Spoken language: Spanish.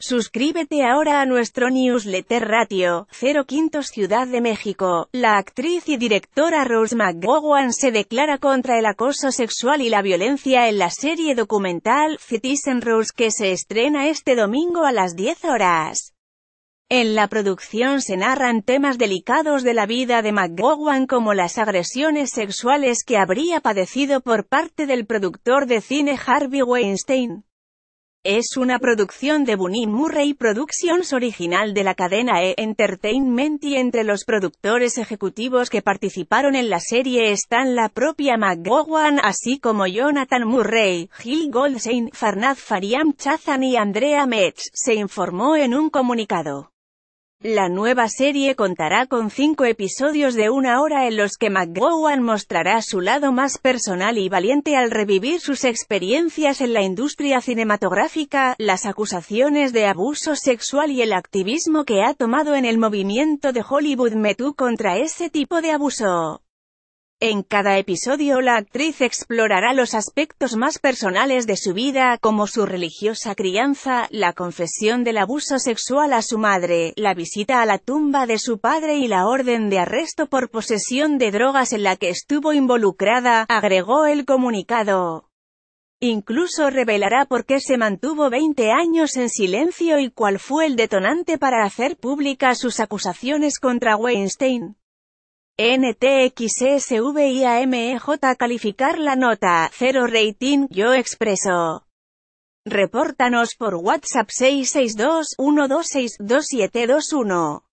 Suscríbete ahora a nuestro newsletter Ratio, 05 Ciudad de México. La actriz y directora Rose McGowan se declara contra el acoso sexual y la violencia en la serie documental Citizen Rose que se estrena este domingo a las 10 horas. En la producción se narran temas delicados de la vida de McGowan como las agresiones sexuales que habría padecido por parte del productor de cine Harvey Weinstein. Es una producción de Bunny Murray Productions original de la cadena E Entertainment y entre los productores ejecutivos que participaron en la serie están la propia McGowan así como Jonathan Murray, Gil Goldstein, Farnaz Fariam Chazan y Andrea Metz, se informó en un comunicado. La nueva serie contará con cinco episodios de una hora en los que McGowan mostrará su lado más personal y valiente al revivir sus experiencias en la industria cinematográfica, las acusaciones de abuso sexual y el activismo que ha tomado en el movimiento de Hollywood Me contra ese tipo de abuso. En cada episodio la actriz explorará los aspectos más personales de su vida, como su religiosa crianza, la confesión del abuso sexual a su madre, la visita a la tumba de su padre y la orden de arresto por posesión de drogas en la que estuvo involucrada, agregó el comunicado. Incluso revelará por qué se mantuvo 20 años en silencio y cuál fue el detonante para hacer públicas sus acusaciones contra Weinstein. NTXSVIAMEJ calificar la nota, 0 rating, yo expreso. Repórtanos por WhatsApp 662 126 2721